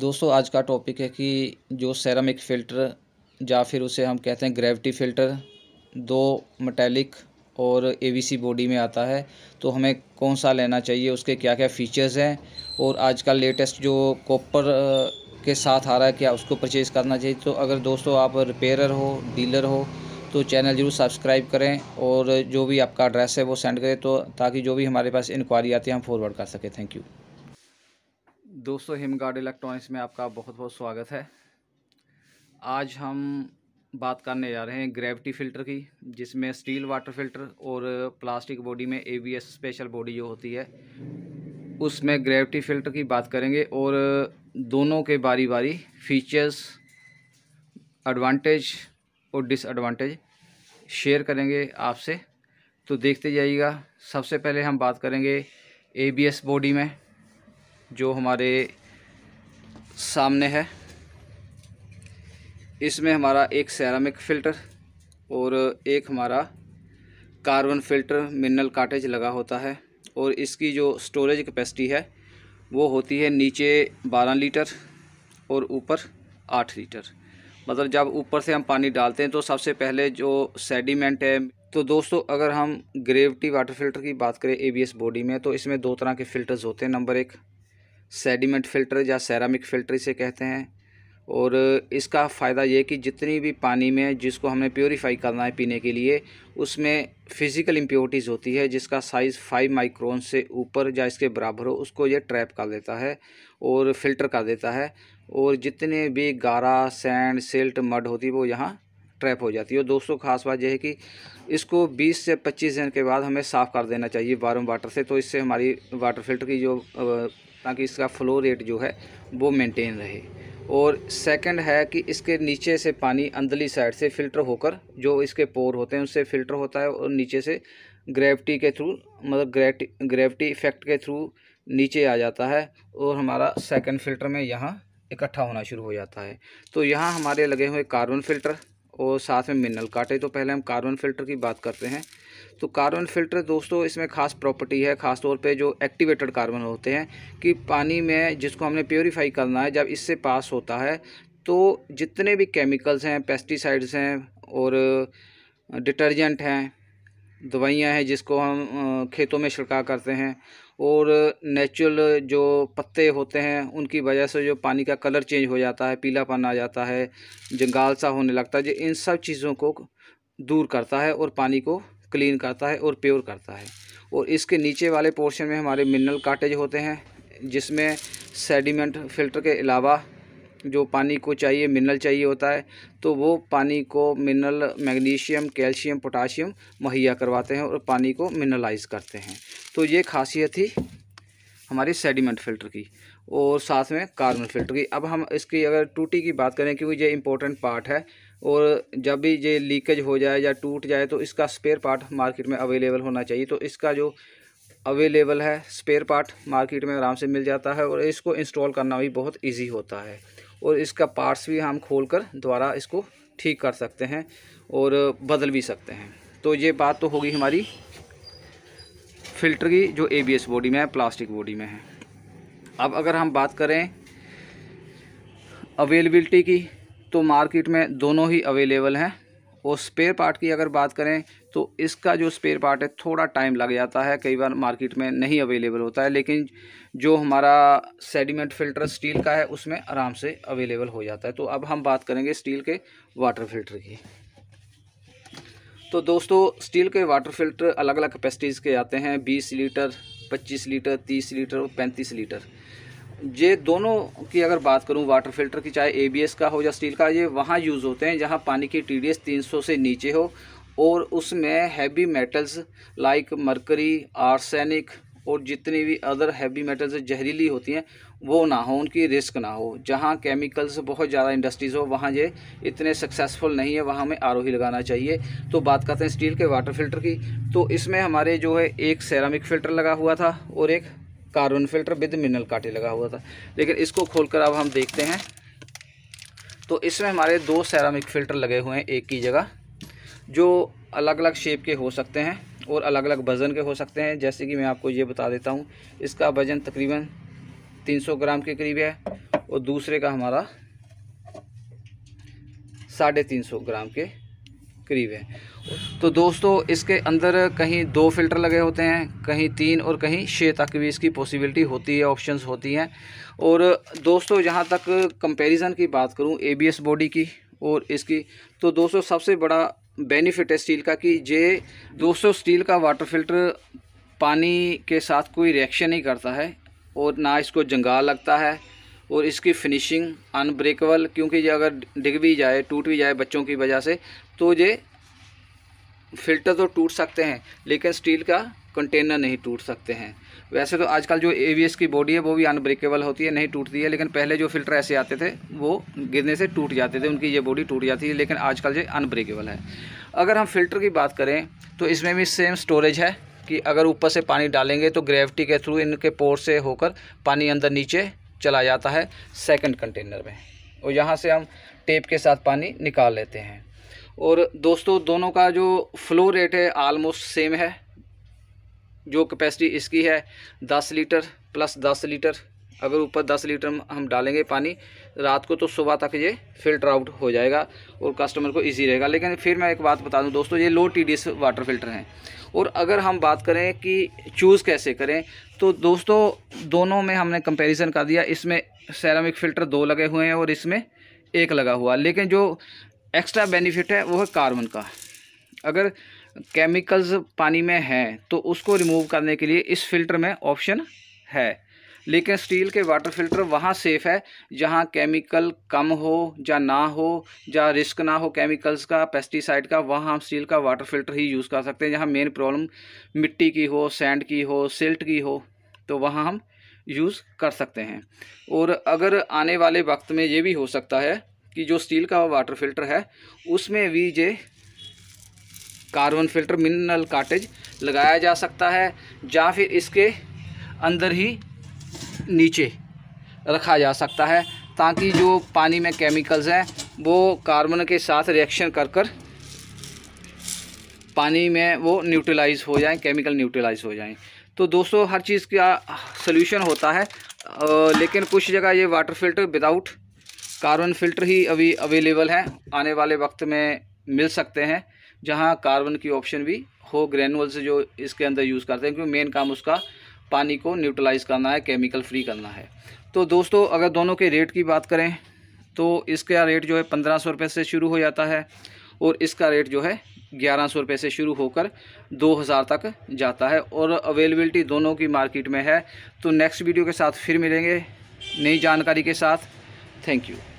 दोस्तों आज का टॉपिक है कि जो सेरामिक फ़िल्टर या फिर उसे हम कहते हैं ग्रेविटी फ़िल्टर दो मेटेलिक और एवीसी बॉडी में आता है तो हमें कौन सा लेना चाहिए उसके क्या क्या फ़ीचर्स हैं और आज का लेटेस्ट जो कॉपर के साथ आ रहा है क्या उसको परचेज़ करना चाहिए तो अगर दोस्तों आप रिपेयरर हो डीलर हो तो चैनल ज़रूर सब्सक्राइब करें और जो भी आपका एड्रेस है वो सेंड करें तो ताकि जो भी हमारे पास इंक्वायरी आती है हम फॉरवर्ड कर सकें थैंक यू दोस्तों हिमगार्ड इलेक्ट्रॉनिक्स में आपका बहुत बहुत स्वागत है आज हम बात करने जा रहे हैं ग्रेविटी फ़िल्टर की जिसमें स्टील वाटर फ़िल्टर और प्लास्टिक बॉडी में एबीएस स्पेशल बॉडी जो होती है उसमें ग्रेविटी फ़िल्टर की बात करेंगे और दोनों के बारी बारी फीचर्स एडवांटेज और डिसएडवांटेज शेयर करेंगे आपसे तो देखते जाइएगा सबसे पहले हम बात करेंगे ए बॉडी में जो हमारे सामने है इसमें हमारा एक सैरामिक फ़िल्टर और एक हमारा कार्बन फ़िल्टर मिनरल काटेज लगा होता है और इसकी जो स्टोरेज कैपेसिटी है वो होती है नीचे बारह लीटर और ऊपर आठ लीटर मतलब जब ऊपर से हम पानी डालते हैं तो सबसे पहले जो सेडिमेंट है तो दोस्तों अगर हम ग्रेविटी वाटर फिल्टर की बात करें एबीएस बॉडी में तो इसमें दो तरह के फ़िल्टर्स होते हैं नंबर एक सेडिमेंट फ़िल्टर या सेरामिक फ़िल्टर इसे कहते हैं और इसका फ़ायदा ये कि जितनी भी पानी में जिसको हमें प्योरीफाई करना है पीने के लिए उसमें फ़िज़िकल इम्प्योरिटीज़ होती है जिसका साइज़ फाइव माइक्रोन से ऊपर या इसके बराबर हो उसको ये ट्रैप कर देता है और फिल्टर कर देता है और जितने भी गारा सैंड सिल्ट मड होती है वो यहाँ ट्रैप हो जाती है और दोस्तों खास बात यह है कि इसको 20 से 25 दिन के बाद हमें साफ़ कर देना चाहिए वार्म वाटर से तो इससे हमारी वाटर फिल्टर की जो ताकि इसका फ़्लो रेट जो है वो मेंटेन रहे और सेकंड है कि इसके नीचे से पानी अंदरली साइड से फ़िल्टर होकर जो इसके पोर होते हैं उससे फ़िल्टर होता है और नीचे से ग्रेविटी के थ्रू मतलब ग्रेविटी ग्रेविटी इफेक्ट के थ्रू नीचे आ जाता है और हमारा सेकंड फ़िल्टर में यहाँ इकट्ठा होना शुरू हो जाता है तो यहाँ हमारे लगे हुए कार्बन फ़िल्टर और साथ में मिनरल काटे तो पहले हम कार्बन फिल्टर की बात करते हैं तो कार्बन फिल्टर दोस्तों इसमें खास प्रॉपर्टी है खास तौर पे जो एक्टिवेटेड कार्बन होते हैं कि पानी में जिसको हमने प्योरीफाई करना है जब इससे पास होता है तो जितने भी केमिकल्स हैं पेस्टिसाइड्स हैं और डिटर्जेंट हैं दवाइयाँ हैं जिसको हम खेतों में छिड़काव करते हैं और नेचुरल जो पत्ते होते हैं उनकी वजह से जो पानी का कलर चेंज हो जाता है पीलापन आ जाता है जंगाल सा होने लगता है जो इन सब चीज़ों को दूर करता है और पानी को क्लीन करता है और प्योर करता है और इसके नीचे वाले पोर्शन में हमारे मिनरल काटेज होते हैं जिसमें सेडिमेंट फिल्टर के अलावा जो पानी को चाहिए मिनरल चाहिए होता है तो वो पानी को मिनरल मैग्नीशियम कैल्शियम पोटाशियम मुहैया करवाते हैं और पानी को मिनरलाइज करते हैं तो ये खासियत थी हमारी सेडिमेंट फ़िल्टर की और साथ में कार्बन फ़िल्टर की अब हम इसकी अगर टूटी की बात करें क्योंकि ये इंपॉर्टेंट पार्ट है और जब भी ये लीकेज हो जाए या टूट जाए तो इसका स्पेयर पार्ट मार्केट में अवेलेबल होना चाहिए तो इसका जो अवेलेबल है स्पेयर पार्ट मार्केट में आराम से मिल जाता है और इसको इंस्टॉल करना भी बहुत ईजी होता है और इसका पार्ट्स भी हम खोल कर दोबारा इसको ठीक कर सकते हैं और बदल भी सकते हैं तो ये बात तो होगी हमारी फ़िल्टर की जो एबीएस बॉडी में है प्लास्टिक बॉडी में है अब अगर हम बात करें अवेलेबिलिटी की तो मार्केट में दोनों ही अवेलेबल हैं और स्पेयर पार्ट की अगर बात करें तो इसका जो स्पेयर पार्ट है थोड़ा टाइम लग जाता है कई बार मार्केट में नहीं अवेलेबल होता है लेकिन जो हमारा सेडिमेंट फिल्टर स्टील का है उसमें आराम से अवेलेबल हो जाता है तो अब हम बात करेंगे स्टील के वाटर फिल्टर की तो दोस्तों स्टील के वाटर फिल्टर अलग अलग कैपेसिटीज़ के आते हैं 20 लीटर 25 लीटर 30 लीटर और 35 लीटर ये दोनों की अगर बात करूं वाटर फिल्टर की चाहे एबीएस का हो या स्टील का ये वहाँ यूज़ होते हैं जहाँ पानी की टीडीएस 300 से नीचे हो और उसमें heavy metals like mercury arsenic और जितनी भी अदर हैवी मेटल्स जहरीली होती हैं वो ना हो उनकी रिस्क ना हो जहाँ केमिकल्स बहुत ज़्यादा इंडस्ट्रीज़ हो वहाँ ये इतने सक्सेसफुल नहीं है वहाँ हमें आर ही लगाना चाहिए तो बात करते हैं स्टील के वाटर फिल्टर की तो इसमें हमारे जो है एक सेरामिक फ़िल्टर लगा हुआ था और एक कार्बन फिल्टर विद मिनरल काटे लगा हुआ था लेकिन इसको खोल अब हम देखते हैं तो इसमें हमारे दो सैरामिक फ़िल्टर लगे हुए हैं एक की जगह जो अलग अलग शेप के हो सकते हैं और अलग अलग वज़न के हो सकते हैं जैसे कि मैं आपको ये बता देता हूँ इसका वज़न तकरीबन 300 ग्राम के करीब है और दूसरे का हमारा साढ़े तीन सौ ग्राम के करीब है तो दोस्तों इसके अंदर कहीं दो फिल्टर लगे होते हैं कहीं तीन और कहीं छः तक भी इसकी पॉसिबिलिटी होती है ऑप्शंस होती हैं और दोस्तों जहां तक कंपैरिजन की बात करूँ एबीएस बॉडी की और इसकी तो दोस्तों सबसे बड़ा बेनिफिट है स्टील का कि ये 200 स्टील का वाटर फिल्टर पानी के साथ कोई रिएक्शन नहीं करता है और ना इसको जंगा लगता है और इसकी फिनिशिंग अनब्रेकेबल क्योंकि ये अगर डिग भी जाए टूट भी जाए बच्चों की वजह से तो ये फिल्टर तो टूट सकते हैं लेकिन स्टील का कंटेनर नहीं टूट सकते हैं वैसे तो आजकल जो ए की बॉडी है वो भी अनब्रेकेबल होती है नहीं टूटती है लेकिन पहले जो फिल्टर ऐसे आते थे वो गिरने से टूट जाते थे उनकी ये बॉडी टूट जाती है लेकिन आजकल ये अनब्रेकेबल है अगर हम फिल्टर की बात करें तो इसमें भी सेम स्टोरेज है कि अगर ऊपर से पानी डालेंगे तो ग्रेविटी के थ्रू इनके पोर से होकर पानी अंदर नीचे चला जाता है सेकंड कंटेनर में और यहाँ से हम टेप के साथ पानी निकाल लेते हैं और दोस्तों दोनों का जो फ्लो रेट है आलमोस्ट सेम है जो कैपेसिटी इसकी है दस लीटर प्लस दस लीटर अगर ऊपर दस लीटर हम डालेंगे पानी रात को तो सुबह तक ये फिल्टर आउट हो जाएगा और कस्टमर को इजी रहेगा लेकिन फिर मैं एक बात बता दूं दोस्तों ये लो टीडीएस वाटर फिल्टर हैं और अगर हम बात करें कि चूज़ कैसे करें तो दोस्तों दोनों में हमने कंपैरिजन कर दिया इसमें सैरामिक फ़िल्टर दो लगे हुए हैं और इसमें एक लगा हुआ लेकिन जो एक्स्ट्रा बेनिफिट है वो है कार्बन का अगर केमिकल्स पानी में हैं तो उसको रिमूव करने के लिए इस फिल्टर में ऑप्शन है लेकिन स्टील के वाटर फिल्टर वहाँ सेफ़ है जहाँ केमिकल कम हो या ना हो या रिस्क ना हो केमिकल्स का पेस्टिसाइड का वहाँ हम स्टील का वाटर फिल्टर ही यूज़ कर सकते हैं जहाँ मेन प्रॉब्लम मिट्टी की हो सैंड की हो सिल्ट की हो तो वहाँ हम यूज़ कर सकते हैं और अगर आने वाले वक्त में ये भी हो सकता है कि जो स्टील का वाटर फिल्टर है उसमें भी ये कार्बन फिल्टर मिनरल काटेज लगाया जा सकता है या फिर इसके अंदर ही नीचे रखा जा सकता है ताकि जो पानी में केमिकल्स हैं वो कार्बन के साथ रिएक्शन कर कर पानी में वो न्यूट्रलाइज हो जाएं केमिकल न्यूट्रलाइज हो जाएं तो दोस्तों हर चीज़ का सोल्यूशन होता है लेकिन कुछ जगह ये water filter without carbon filter ही अभी अवेलेबल हैं आने वाले वक्त में मिल सकते हैं जहाँ कार्बन की ऑप्शन भी हो ग्रेनुअल्स जो इसके अंदर यूज़ करते हैं क्योंकि मेन काम उसका पानी को न्यूट्रलाइज करना है केमिकल फ्री करना है तो दोस्तों अगर दोनों के रेट की बात करें तो इसका रेट जो है पंद्रह सौ रुपये से शुरू हो जाता है और इसका रेट जो है ग्यारह सौ रुपये से शुरू होकर दो हज़ार तक जाता है और अवेलेबिलिटी दोनों की मार्केट में है तो नेक्स्ट वीडियो के साथ फिर मिलेंगे नई जानकारी के साथ थैंक यू